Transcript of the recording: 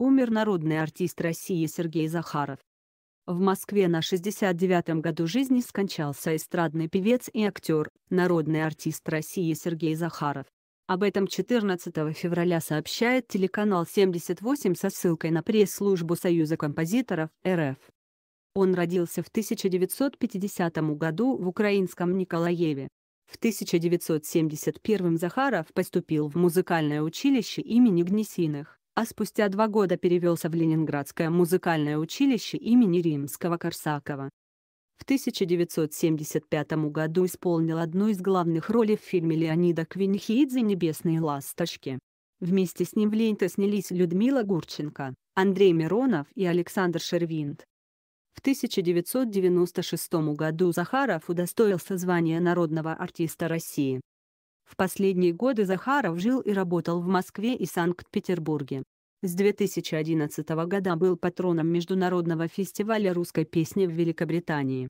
умер народный артист России Сергей Захаров. В Москве на 69-м году жизни скончался эстрадный певец и актер, народный артист России Сергей Захаров. Об этом 14 февраля сообщает телеканал 78 со ссылкой на пресс-службу Союза композиторов РФ. Он родился в 1950 году в украинском Николаеве. В 1971 Захаров поступил в музыкальное училище имени Гнесиных а спустя два года перевелся в Ленинградское музыкальное училище имени Римского-Корсакова. В 1975 году исполнил одну из главных ролей в фильме Леонида Квинхидзе «Небесные ласточки». Вместе с ним в ленте снялись Людмила Гурченко, Андрей Миронов и Александр Шервинт. В 1996 году Захаров удостоился звания Народного артиста России. В последние годы Захаров жил и работал в Москве и Санкт-Петербурге. С 2011 года был патроном Международного фестиваля русской песни в Великобритании.